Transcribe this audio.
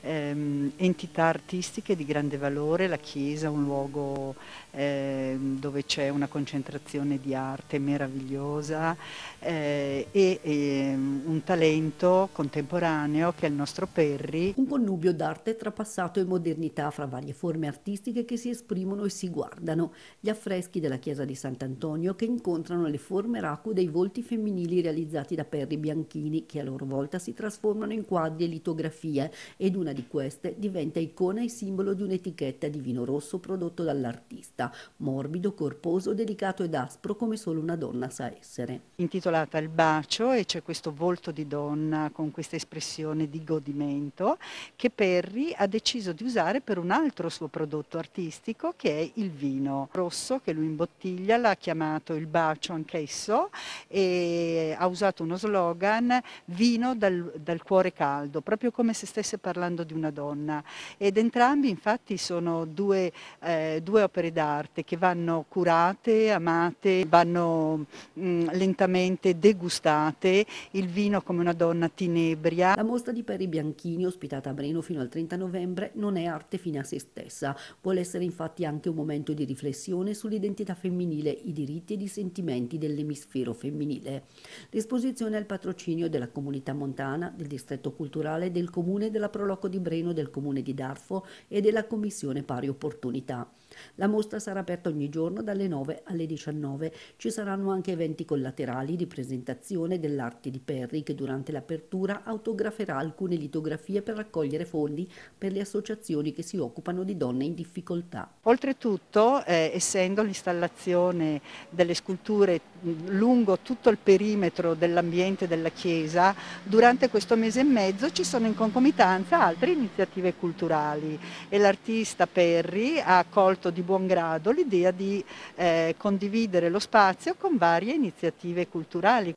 Ehm, entità artistiche di grande valore, la chiesa, un luogo eh, dove c'è una concentrazione di arte meravigliosa eh, e, e, ehm, un talento contemporaneo che è il nostro Perri. Un connubio d'arte tra passato e modernità, fra varie forme artistiche che si esprimono e si guardano. Gli affreschi della chiesa di Sant'Antonio che incontrano le forme racu dei volti femminili realizzati da Perri Bianchini, che a loro volta si trasformano in quadri e litografie ed una di queste diventa icona e simbolo di un'etichetta di vino rosso prodotto dall'artista, morbido, corposo, delicato ed aspro come solo una donna sa essere. Intitolata Il bacio e c'è questo volto di donna con questa espressione di godimento che Perry ha deciso di usare per un altro suo prodotto artistico che è il vino rosso che lui imbottiglia, l'ha chiamato il bacio anch'esso e ha usato uno slogan vino dal, dal cuore caldo, proprio come se stesse stesse parlando di una donna ed entrambi infatti sono due, eh, due opere d'arte che vanno curate, amate, vanno mh, mm, lentamente degustate, il vino come una donna tinebria. La mostra di Peri Bianchini ospitata a Breno fino al 30 novembre non è arte fine a se stessa, vuole essere infatti anche un momento di riflessione sull'identità femminile, i diritti ed i sentimenti dell'emisfero femminile. L'esposizione è il patrocinio della comunità montana, del distretto culturale del comune Comune, della Proloco di Breno, del Comune di Darfo e della Commissione Pari Opportunità. La mostra sarà aperta ogni giorno dalle 9 alle 19. Ci saranno anche eventi collaterali di presentazione dell'arte di Perry che durante l'apertura autograferà alcune litografie per raccogliere fondi per le associazioni che si occupano di donne in difficoltà. Oltretutto, eh, essendo l'installazione delle sculture lungo tutto il perimetro dell'ambiente della chiesa, durante questo mese e mezzo ci sono in concomitanza altre iniziative culturali e l'artista Perry ha accolto portato di buon grado l'idea di eh, condividere lo spazio con varie iniziative culturali.